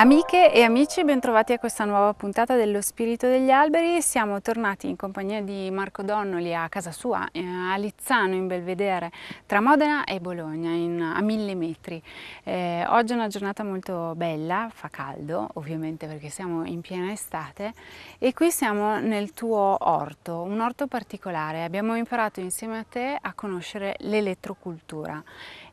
Amiche e amici, bentrovati a questa nuova puntata dello Spirito degli Alberi. Siamo tornati in compagnia di Marco Donnoli a casa sua, eh, a Lizzano in Belvedere, tra Modena e Bologna, in, a mille metri. Eh, oggi è una giornata molto bella, fa caldo ovviamente perché siamo in piena estate e qui siamo nel tuo orto, un orto particolare. Abbiamo imparato insieme a te a conoscere l'elettrocultura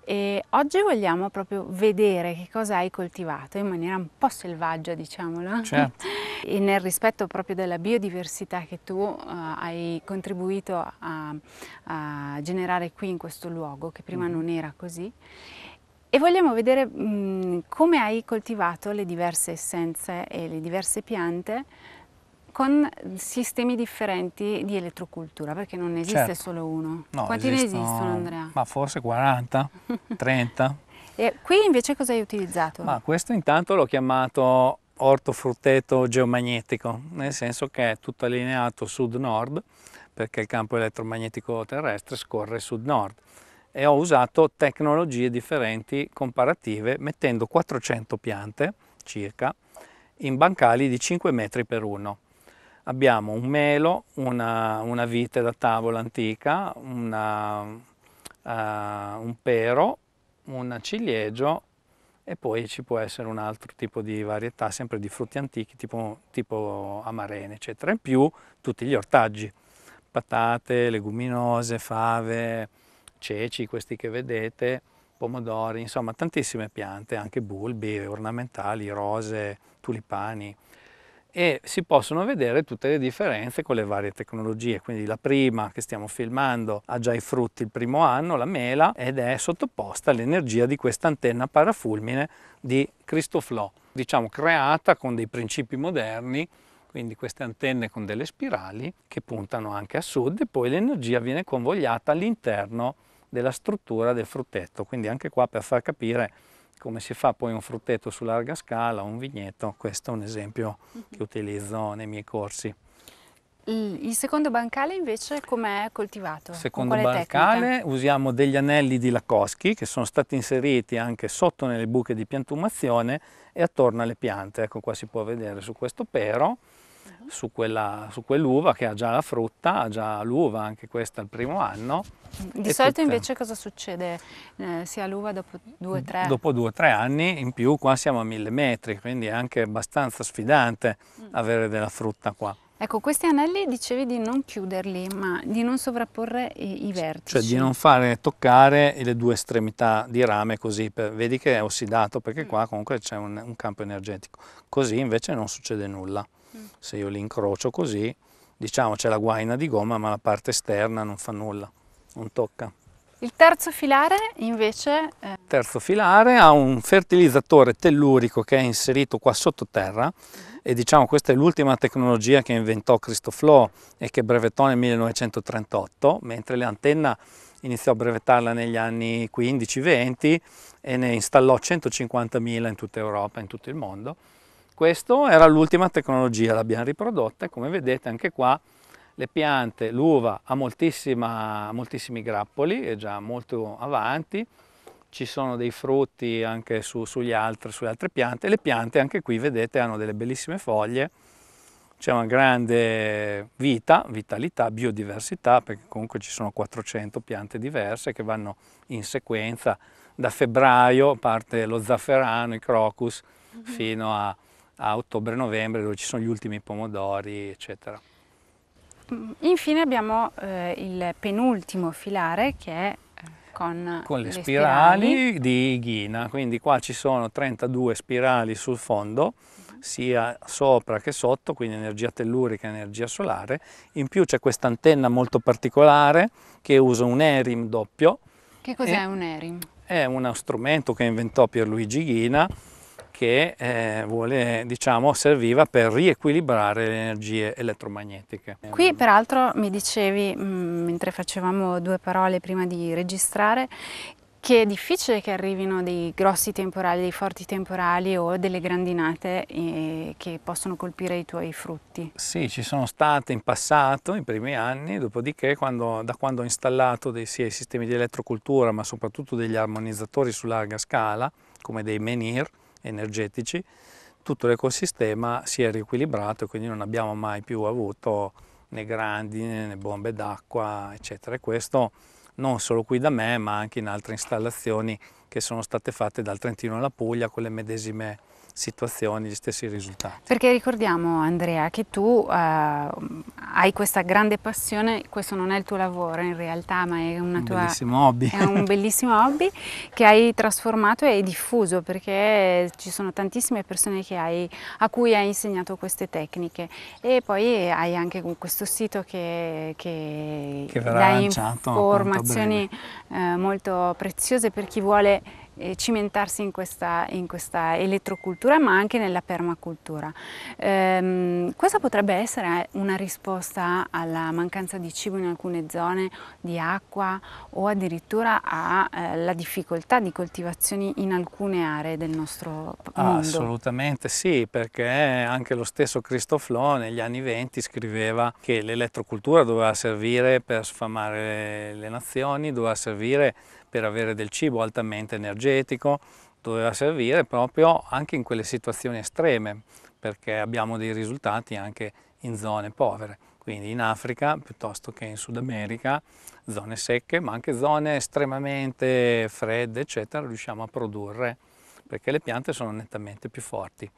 e oggi vogliamo proprio vedere che cosa hai coltivato in maniera un po' selvaggia, diciamolo. Certo. e nel rispetto proprio della biodiversità che tu uh, hai contribuito a, a, generare qui in questo luogo, che prima mm. non era così. E vogliamo vedere mh, mm, come hai coltivato le diverse essenze e le diverse piante con sistemi differenti di elettrocultura, perché non esiste certo. solo uno. No, Quanti esistono, ne esistono Andrea? Ma forse 40, 30. e qui invece cosa hai utilizzato? Ma questo intanto l'ho chiamato ortofrutteto geomagnetico, nel senso che è tutto allineato sud-nord, perché il campo elettromagnetico terrestre scorre sud-nord e ho usato tecnologie differenti comparative mettendo 400 piante circa in bancali di 5 metri per 1 abbiamo un melo, una, una vite da tavola antica, una, uh, un pero, un ciliegio e poi ci può essere un altro tipo di varietà, sempre di frutti antichi, tipo, tipo amarene, eccetera. In più tutti gli ortaggi, patate, leguminose, fave, ceci, questi che vedete, pomodori, insomma tantissime piante, anche bulbi ornamentali, rose, tulipani e si possono vedere tutte le differenze con le varie tecnologie. Quindi la prima che stiamo filmando ha già i frutti il primo anno, la mela, ed è sottoposta all'energia di questa antenna parafulmine di Cristoflò, diciamo creata con dei principi moderni quindi queste antenne con delle spirali che puntano anche a sud e poi l'energia viene convogliata all'interno della struttura del fruttetto, quindi anche qua per far capire come si fa poi un frutteto su larga scala, un vigneto, questo è un esempio mhm. che utilizzo nei miei corsi. Il secondo bancale invece com'è coltivato? Il secondo bancale tecnica? usiamo degli anelli di Lakoschi che sono stati inseriti anche sotto nelle buche di piantumazione e attorno alle piante. Ecco qua si può vedere su questo pero su, quella, su quell'uva che ha già la frutta, ha già l'uva, anche questa il primo anno. Di solito tutta... invece cosa succede? Eh, si ha l'uva dopo due o tre? Dopo due o tre anni, in più qua siamo a mille metri, quindi è anche abbastanza sfidante mm. avere della frutta qua. Ecco, questi anelli dicevi di non chiuderli, ma di non sovrapporre i, i vertici. Cioè di non fare toccare le due estremità di rame così, per, vedi che è ossidato perché mm. qua comunque c'è un, un campo energetico. Così invece non succede nulla. Mm. Se io li incrocio così, diciamo c'è la guaina di gomma, ma la parte esterna non fa nulla, non tocca. Il terzo filare invece? È... Eh, il terzo filare ha un fertilizzatore tellurico che è inserito qua sottoterra e diciamo questa è l'ultima tecnologia che inventò Cristoflò e che brevettò nel 1938, mentre l'antenna iniziò a brevettarla negli anni 15-20 e ne installò 150.000 in tutta Europa, in tutto il mondo. Questa era l'ultima tecnologia, l'abbiamo riprodotta e come vedete anche qua le piante, l'uva ha moltissimi grappoli, è già molto avanti, ci sono dei frutti anche su, altri, sulle altre piante, le piante anche qui vedete hanno delle bellissime foglie, c'è una grande vita, vitalità, biodiversità, perché comunque ci sono 400 piante diverse che vanno in sequenza da febbraio, parte lo zafferano, i crocus, mhm. fino a a ottobre-novembre dove ci sono gli ultimi pomodori eccetera. Mm, infine abbiamo eh, il penultimo filare che è eh, con, con le, le spirali, spirali, di ghina, quindi qua ci sono 32 spirali sul fondo mm-hmm. sia sopra che sotto, quindi energia tellurica e energia solare. In più c'è questa antenna molto particolare che usa un ERIM doppio. Che cos'è un ERIM? È uno strumento che inventò Pierluigi Ghina che eh, vuole, diciamo, serviva per riequilibrare le energie elettromagnetiche. Qui peraltro mi dicevi, mh, mm, mentre facevamo due parole prima di registrare, che è difficile che arrivino dei grossi temporali, dei forti temporali o delle grandinate eh, che possono colpire i tuoi frutti. Sì, ci sono state in passato, i primi anni, dopodiché quando, da quando ho installato dei, sia i sistemi di elettrocultura ma soprattutto degli armonizzatori su larga scala, come dei menhir, energetici, tutto l'ecosistema si è riequilibrato e quindi non abbiamo mai più avuto né grandine né bombe d'acqua, eccetera. E questo non solo qui da me, ma anche in altre installazioni che sono state fatte dal Trentino alla Puglia con le medesime situazioni, gli stessi risultati. Perché ricordiamo Andrea che tu eh, hai questa grande passione, questo non è il tuo lavoro in realtà ma è, un tua, bellissimo hobby. è un bellissimo hobby che hai trasformato e diffuso perché ci sono tantissime persone hai, a cui hai insegnato queste tecniche e poi hai anche questo sito che, che, che dà informazioni eh, molto preziose per chi vuole eh, cimentarsi in questa, in questa, elettrocultura ma anche nella permacultura. Ehm, questa potrebbe essere una risposta alla mancanza di cibo in alcune zone, di acqua o addirittura alla eh, difficoltà di coltivazioni in alcune aree del nostro mondo. Assolutamente sì, perché anche lo stesso Cristoflò negli anni 20 scriveva che l'elettrocultura doveva servire per sfamare le nazioni, doveva servire per avere del cibo altamente energetico, doveva servire proprio anche in quelle situazioni estreme, perché abbiamo dei risultati anche in zone povere, quindi in Africa piuttosto che in Sud America, zone secche, ma anche zone estremamente fredde, eccetera, riusciamo a produrre, perché le piante sono nettamente più forti.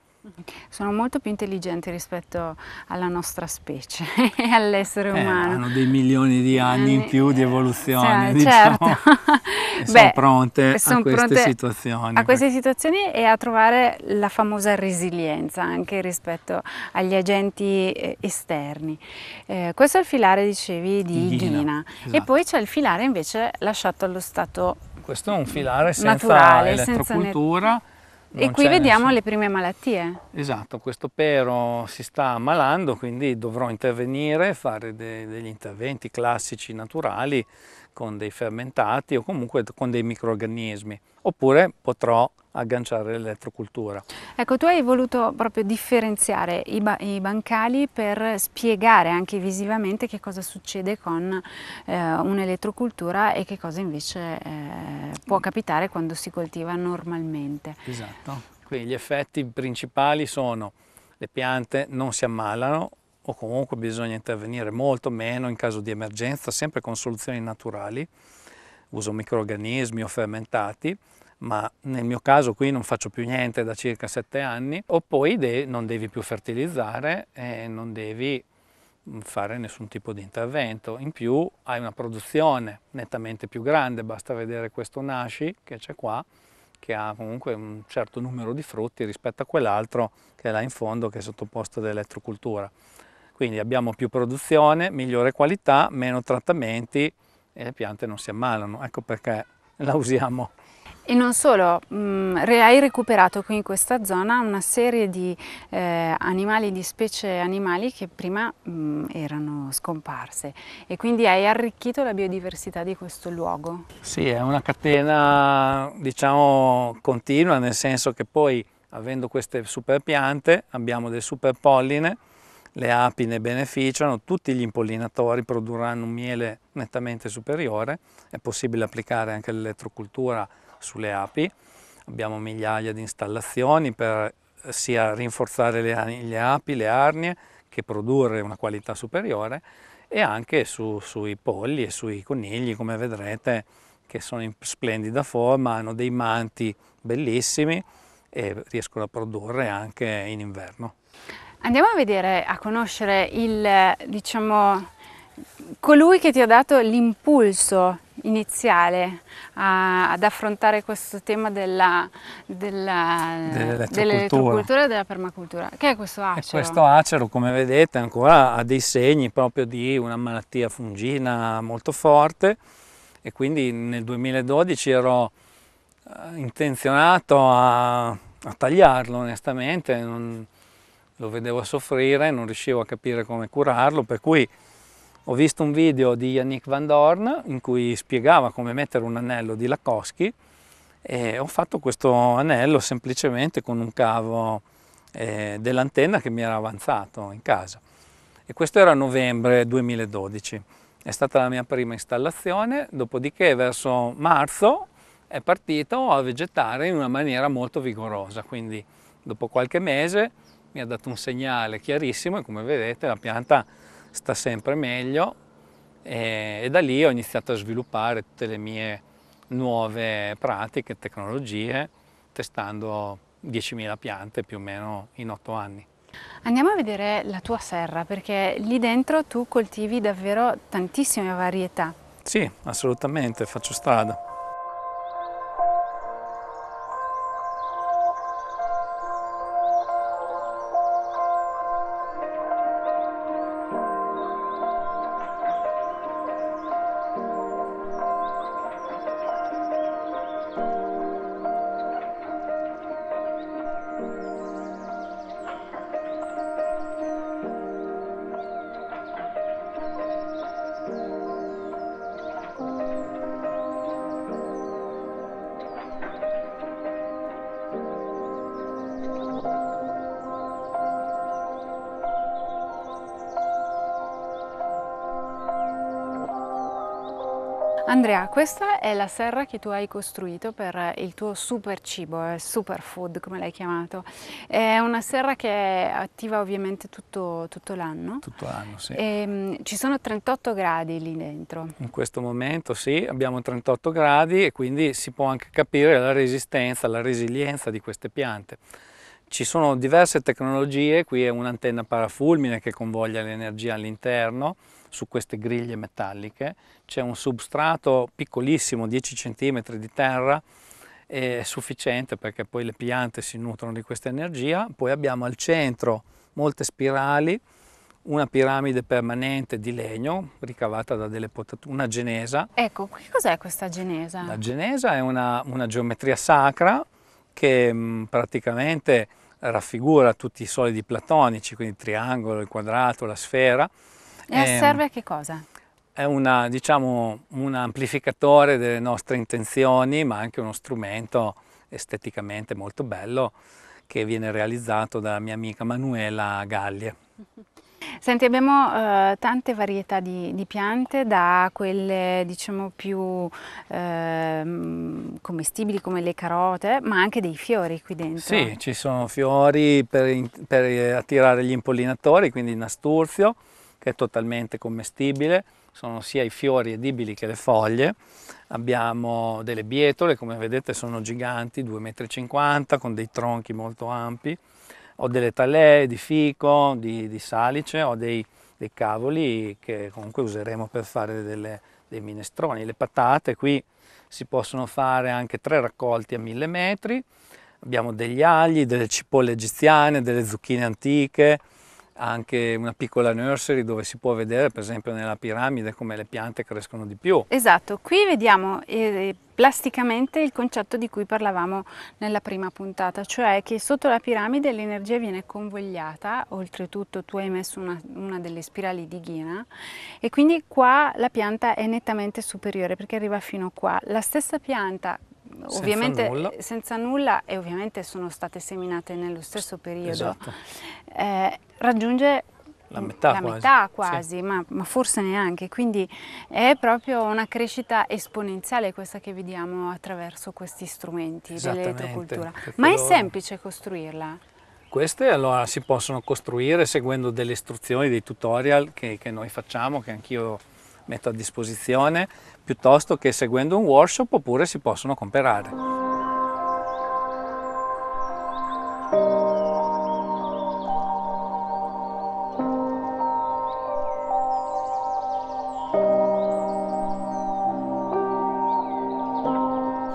Sono molto più intelligenti rispetto alla nostra specie e all'essere eh, umano. Hanno dei milioni di anni in più di eh, evoluzione, cioè, diciamo. Certo. Beh, sono pronte sono a queste pronte situazioni. A queste situazioni e a trovare la famosa resilienza anche rispetto agli agenti eh, esterni. Eh, questo è il filare, dicevi, di, di Ghina. Ghina. Esatto. E poi c'è il filare invece lasciato allo stato questo è un filare senza Naturale, elettrocultura senza e qui vediamo nessun... le prime malattie. Esatto, questo pero si sta ammalando, quindi dovrò intervenire, fare de degli interventi classici naturali con dei fermentati o comunque con dei microorganismi, oppure potrò agganciare l'elettrocultura. Ecco, tu hai voluto proprio differenziare i, ba i, bancali per spiegare anche visivamente che cosa succede con eh, un'elettrocultura e che cosa invece eh, può capitare quando si coltiva normalmente. Esatto, quindi gli effetti principali sono le piante non si ammalano o comunque bisogna intervenire molto meno in caso di emergenza, sempre con soluzioni naturali, uso microrganismi o fermentati, ma nel mio caso qui non faccio più niente da circa sette anni, o poi de non devi più fertilizzare e non devi mm, fare nessun tipo di intervento. In più hai una produzione nettamente più grande, basta vedere questo nasci che c'è qua, che ha comunque un certo numero di frutti rispetto a quell'altro che è là in fondo che è sottoposto ad elettrocultura. Quindi abbiamo più produzione, migliore qualità, meno trattamenti e le piante non si ammalano, ecco perché la usiamo. E non solo, mh, mm, hai recuperato qui in questa zona una serie di eh, animali, di specie animali che prima mh, mm, erano scomparse e quindi hai arricchito la biodiversità di questo luogo. Sì, è una catena diciamo continua, nel senso che poi avendo queste super piante abbiamo del super polline le api ne beneficiano, tutti gli impollinatori produrranno un miele nettamente superiore, è possibile applicare anche l'elettrocultura sulle api, abbiamo migliaia di installazioni per eh, sia rinforzare le, le api, le arnie, che produrre una qualità superiore e anche su, sui polli e sui conigli, come vedrete, che sono in splendida forma, hanno dei manti bellissimi e riescono a produrre anche in inverno. Andiamo a vedere, a conoscere il, diciamo, colui che ti ha dato l'impulso iniziale a, ad affrontare questo tema della, della, dell'elettrocultura e della permacultura, che è questo acero. E questo acero, come vedete, ancora ha dei segni proprio di una malattia fungina molto forte e quindi nel 2012 ero eh, intenzionato a, a tagliarlo onestamente, non, lo vedevo soffrire, non riuscivo a capire come curarlo, per cui ho visto un video di Yannick Van Dorn in cui spiegava come mettere un anello di Lakoski e ho fatto questo anello semplicemente con un cavo eh, dell'antenna che mi era avanzato in casa. E questo era novembre 2012, è stata la mia prima installazione, dopodiché verso marzo è partito a vegetare in una maniera molto vigorosa, quindi dopo qualche mese mi ha dato un segnale chiarissimo e come vedete la pianta sta sempre meglio e, e da lì ho iniziato a sviluppare tutte le mie nuove pratiche, tecnologie, testando 10.000 piante più o meno in 8 anni. Andiamo a vedere la tua serra perché lì dentro tu coltivi davvero tantissime varietà. Sì, assolutamente, faccio strada. Andrea, questa è la serra che tu hai costruito per il tuo super cibo, il eh, super food come l'hai chiamato. È una serra che è attiva ovviamente tutto, tutto l'anno. Tutto l'anno, sì. E, ehm, ci sono 38 gradi lì dentro. In questo momento sì, abbiamo 38 gradi e quindi si può anche capire la resistenza, la resilienza di queste piante. Ci sono diverse tecnologie, qui è un'antenna parafulmine che convoglia l'energia all'interno, su queste griglie metalliche, c'è un substrato piccolissimo, 10 cm di terra, è sufficiente perché poi le piante si nutrono di questa energia, poi abbiamo al centro molte spirali, una piramide permanente di legno ricavata da delle potature, una genesa. Ecco, cos'è questa genesa? La genesa è una, una geometria sacra che mh, mm, praticamente raffigura tutti i solidi platonici, quindi il triangolo, il quadrato, la sfera, e è, ehm, serve a che cosa? È una, diciamo, un amplificatore delle nostre intenzioni, ma anche uno strumento esteticamente molto bello che viene realizzato dalla mia amica Manuela Gallie. Senti, abbiamo eh, tante varietà di, di, piante, da quelle diciamo più eh, commestibili come le carote, ma anche dei fiori qui dentro. Sì, ci sono fiori per, per attirare gli impollinatori, quindi nasturzio, che è totalmente commestibile, sono sia i fiori edibili che le foglie. Abbiamo delle bietole, come vedete sono giganti, 2,50 m, con dei tronchi molto ampi. Ho delle talee di fico, di, di salice, ho dei, dei, cavoli che comunque useremo per fare delle, dei minestroni. Le patate qui si possono fare anche tre raccolti a mille metri. Abbiamo degli agli, delle cipolle egiziane, delle zucchine antiche, anche una piccola nursery dove si può vedere per esempio nella piramide come le piante crescono di più. Esatto, qui vediamo eh, plasticamente il concetto di cui parlavamo nella prima puntata, cioè che sotto la piramide l'energia viene convogliata, oltretutto tu hai messo una, una delle spirali di Ghina e quindi qua la pianta è nettamente superiore perché arriva fino qua. La stessa pianta ovviamente senza nulla. senza nulla. e ovviamente sono state seminate nello stesso periodo, esatto. eh, raggiunge la metà la quasi, metà quasi sì. ma, ma, forse neanche, quindi è proprio una crescita esponenziale questa che vediamo attraverso questi strumenti dell'elettrocultura. Ma è semplice costruirla? Queste allora si possono costruire seguendo delle istruzioni, dei tutorial che, che noi facciamo, che anch'io metto a disposizione piuttosto che seguendo un workshop oppure si possono comprare.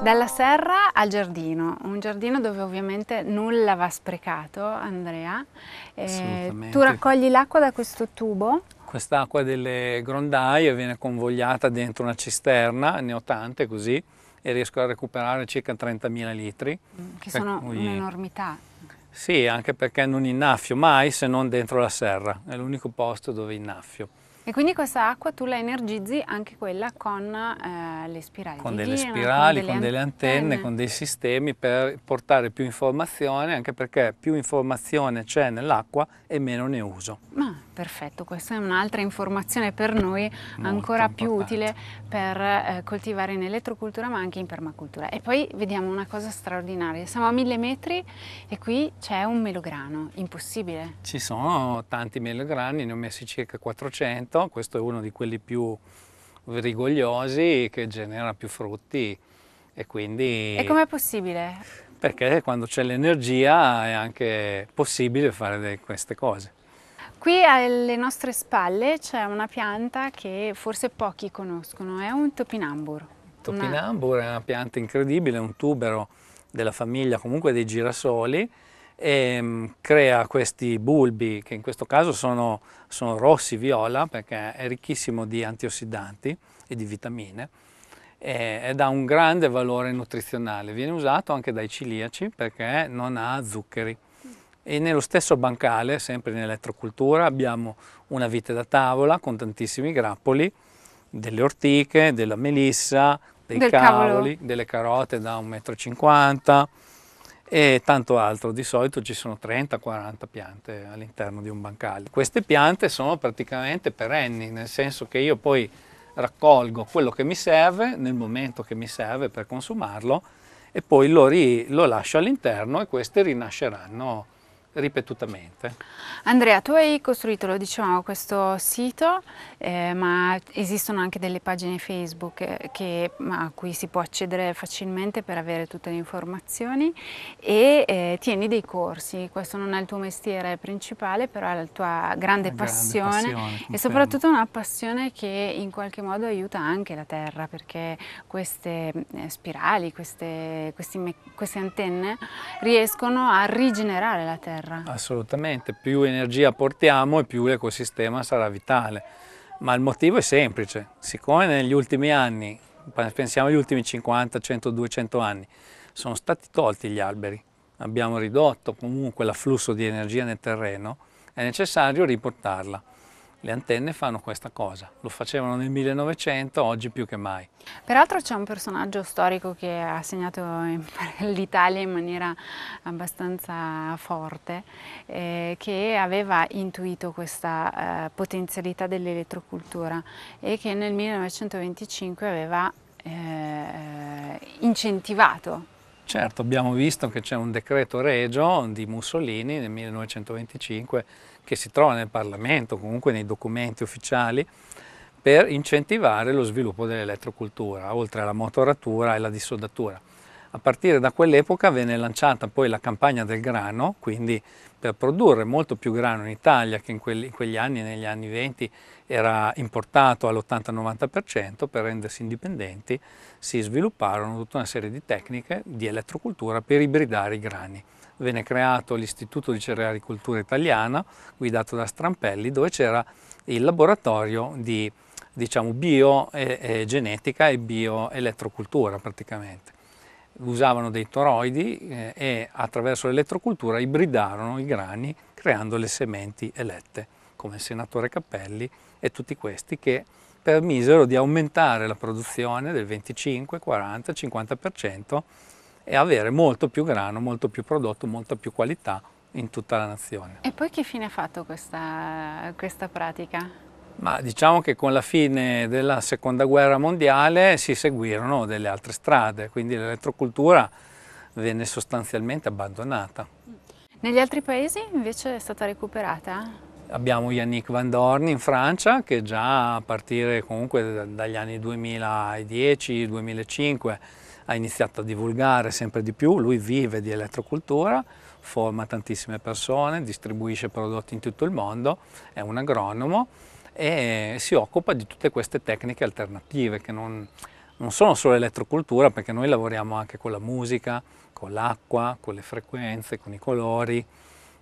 Dalla serra al giardino, un giardino dove ovviamente nulla va sprecato, Andrea. Eh, tu raccogli l'acqua da questo tubo? Quest'acqua delle grondaie viene convogliata dentro una cisterna, ne ho tante così, e riesco a recuperare circa 30.000 litri. Mm, che sono cui... un'enormità. Sì, anche perché non innaffio mai se non dentro la serra, è l'unico posto dove innaffio. E quindi questa acqua tu la energizzi anche quella con eh, le spirali? Con delle giro, spirali, con delle, con delle antenne, antenne, con dei sistemi per portare più informazione, anche perché più informazione c'è nell'acqua e meno ne uso. Ma Perfetto, questa è un'altra informazione per noi Molto ancora importante. più utile per eh, coltivare in elettrocultura ma anche in permacultura. E poi vediamo una cosa straordinaria, siamo a mille metri e qui c'è un melograno, impossibile. Ci sono tanti melograni, ne ho messi circa 400, questo è uno di quelli più rigogliosi che genera più frutti e quindi... E com'è possibile? Perché quando c'è l'energia è anche possibile fare queste cose. Qui alle nostre spalle c'è una pianta che forse pochi conoscono, è un topinambur. Topinambur una... è una pianta incredibile, un tubero della famiglia comunque dei girasoli, e ehm, crea questi bulbi che in questo caso sono, sono rossi viola perché è ricchissimo di antiossidanti e di vitamine ed ha un grande valore nutrizionale, viene usato anche dai ciliaci perché non ha zuccheri. E nello stesso bancale, sempre in elettrocultura, abbiamo una vite da tavola con tantissimi grappoli, delle ortiche, della melissa, dei Del cavoli, cavolo. delle carote da 1,50 m e tanto altro. Di solito ci sono 30-40 piante all'interno di un bancale. Queste piante sono praticamente perenni, nel senso che io poi raccolgo quello che mi serve nel momento che mi serve per consumarlo e poi lo, ri, lo lascio all'interno e queste rinasceranno ripetutamente. Andrea, tu hai costruito, lo dicevamo, questo sito, eh, ma esistono anche delle pagine Facebook eh, che, a cui si può accedere facilmente per avere tutte le informazioni e eh, tieni dei corsi, questo non è il tuo mestiere principale, però è la tua grande, grande passione, passione e soprattutto una passione che in qualche modo aiuta anche la Terra, perché queste eh, spirali, queste, questi, queste antenne riescono a rigenerare la Terra terra. Assolutamente, più energia portiamo e più l'ecosistema sarà vitale. Ma il motivo è semplice, siccome negli ultimi anni, pensiamo agli ultimi 50, 100, 200 anni, sono stati tolti gli alberi, abbiamo ridotto comunque l'afflusso di energia nel terreno, è necessario riportarla. Le antenne fanno questa cosa, lo facevano nel 1900, oggi più che mai. Peraltro c'è un personaggio storico che ha segnato l'Italia in maniera abbastanza forte, eh, che aveva intuito questa eh, potenzialità dell'elettrocultura e che nel 1925 aveva eh, incentivato Certo, abbiamo visto che c'è un decreto regio di Mussolini nel 1925 che si trova nel Parlamento, comunque nei documenti ufficiali, per incentivare lo sviluppo dell'elettrocultura, oltre alla motoratura e alla dissodatura. A partire da quell'epoca venne lanciata poi la campagna del grano, quindi per produrre molto più grano in Italia, che in, quelli, in quegli anni, negli anni 20, era importato all'80-90%, per rendersi indipendenti si svilupparono tutta una serie di tecniche di elettrocultura per ibridare i grani. Venne creato l'Istituto di Cerealicoltura Italiana, guidato da Strampelli, dove c'era il laboratorio di diciamo, biogenetica e bioelettrocultura praticamente usavano dei toroidi eh, e attraverso l'elettrocultura ibridarono i grani creando le sementi elette, come il senatore Cappelli e tutti questi che permisero di aumentare la produzione del 25, 40, 50% e avere molto più grano, molto più prodotto, molta più qualità in tutta la nazione. E poi che fine ha fatto questa, questa pratica? Ma diciamo che con la fine della seconda guerra mondiale si seguirono delle altre strade, quindi l'elettrocultura venne sostanzialmente abbandonata. Negli altri paesi invece è stata recuperata? Abbiamo Yannick Van Dorn in Francia che già a partire comunque dagli anni 2010-2005 ha iniziato a divulgare sempre di più, lui vive di elettrocultura, forma tantissime persone, distribuisce prodotti in tutto il mondo, è un agronomo e si occupa di tutte queste tecniche alternative che non, non sono solo elettrocultura perché noi lavoriamo anche con la musica, con l'acqua, con le frequenze, con i colori,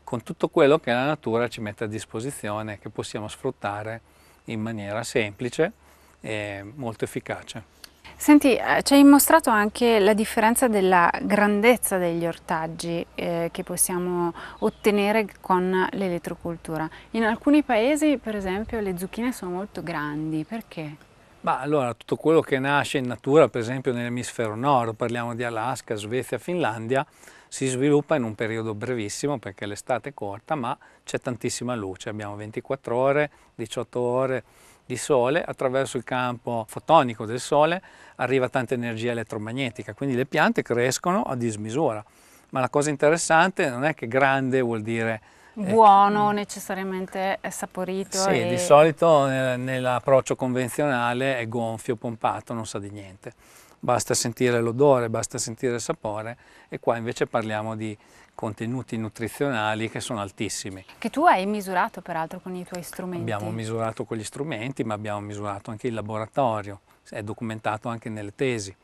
con tutto quello che la natura ci mette a disposizione e che possiamo sfruttare in maniera semplice e molto efficace. Senti, eh, ci hai mostrato anche la differenza della grandezza degli ortaggi eh, che possiamo ottenere con l'elettrocultura. In alcuni paesi, per esempio, le zucchine sono molto grandi, perché? Ma allora, tutto quello che nasce in natura, per esempio nell'emisfero nord, parliamo di Alaska, Svezia, Finlandia, si sviluppa in un periodo brevissimo perché l'estate è corta, ma c'è tantissima luce, abbiamo 24 ore, 18 ore, di sole, attraverso il campo fotonico del sole arriva tanta energia elettromagnetica, quindi le piante crescono a dismisura. Ma la cosa interessante non è che grande vuol dire eh, buono, eh, necessariamente è saporito. Sì, e... di solito eh, nell'approccio convenzionale è gonfio, pompato, non sa di niente. Basta sentire l'odore, basta sentire il sapore e qua invece parliamo di contenuti nutrizionali che sono altissimi. Che tu hai misurato peraltro con i tuoi strumenti. Abbiamo misurato con gli strumenti ma abbiamo misurato anche in laboratorio, è documentato anche nelle tesi.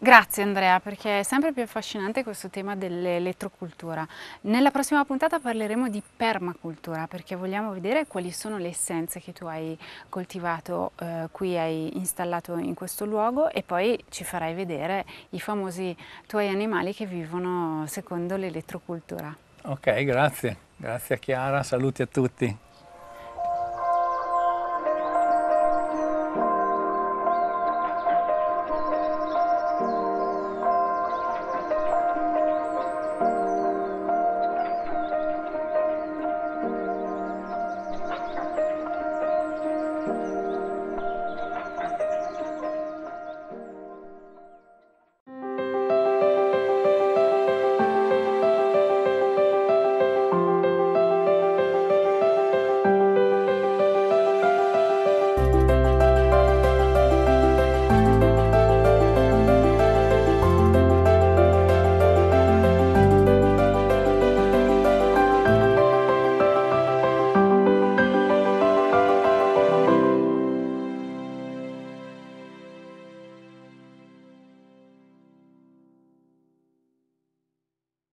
Grazie Andrea, perché è sempre più affascinante questo tema dell'elettrocultura. Nella prossima puntata parleremo di permacultura, perché vogliamo vedere quali sono le essenze che tu hai coltivato eh, qui, hai installato in questo luogo e poi ci farai vedere i famosi tuoi animali che vivono secondo l'elettrocultura. Ok, grazie. Grazie a Chiara, saluti a tutti.